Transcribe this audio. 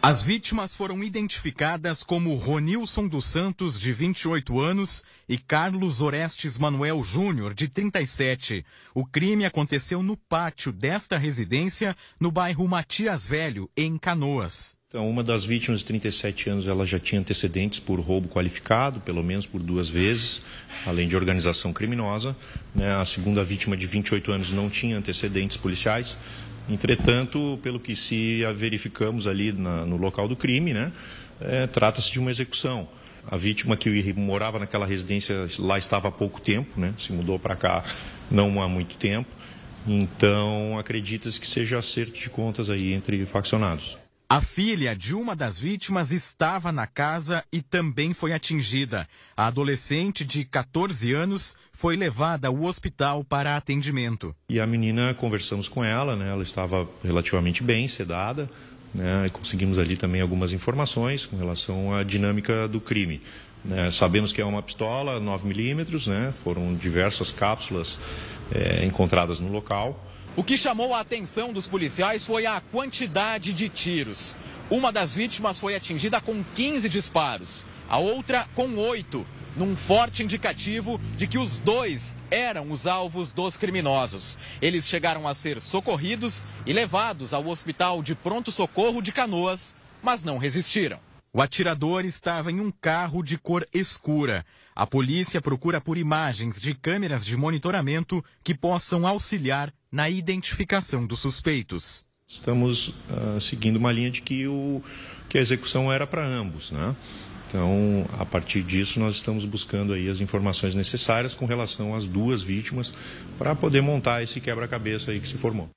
As vítimas foram identificadas como Ronilson dos Santos, de 28 anos, e Carlos Orestes Manuel Júnior, de 37. O crime aconteceu no pátio desta residência, no bairro Matias Velho, em Canoas. Então, uma das vítimas de 37 anos, ela já tinha antecedentes por roubo qualificado, pelo menos por duas vezes, além de organização criminosa. Né? A segunda vítima de 28 anos não tinha antecedentes policiais. Entretanto, pelo que se verificamos ali na, no local do crime, né, é, trata-se de uma execução. A vítima que morava naquela residência lá estava há pouco tempo, né, se mudou para cá não há muito tempo. Então, acredita-se que seja acerto de contas aí entre faccionados. A filha de uma das vítimas estava na casa e também foi atingida. A adolescente de 14 anos foi levada ao hospital para atendimento. E a menina, conversamos com ela, né? ela estava relativamente bem, sedada. Né? Conseguimos ali também algumas informações com relação à dinâmica do crime. Né? Sabemos que é uma pistola 9 milímetros. né? foram diversas cápsulas é, encontradas no local. O que chamou a atenção dos policiais foi a quantidade de tiros. Uma das vítimas foi atingida com 15 disparos, a outra com 8, num forte indicativo de que os dois eram os alvos dos criminosos. Eles chegaram a ser socorridos e levados ao hospital de pronto-socorro de Canoas, mas não resistiram. O atirador estava em um carro de cor escura. A polícia procura por imagens de câmeras de monitoramento que possam auxiliar na identificação dos suspeitos. Estamos uh, seguindo uma linha de que, o, que a execução era para ambos, né? Então, a partir disso, nós estamos buscando aí as informações necessárias com relação às duas vítimas para poder montar esse quebra-cabeça aí que se formou.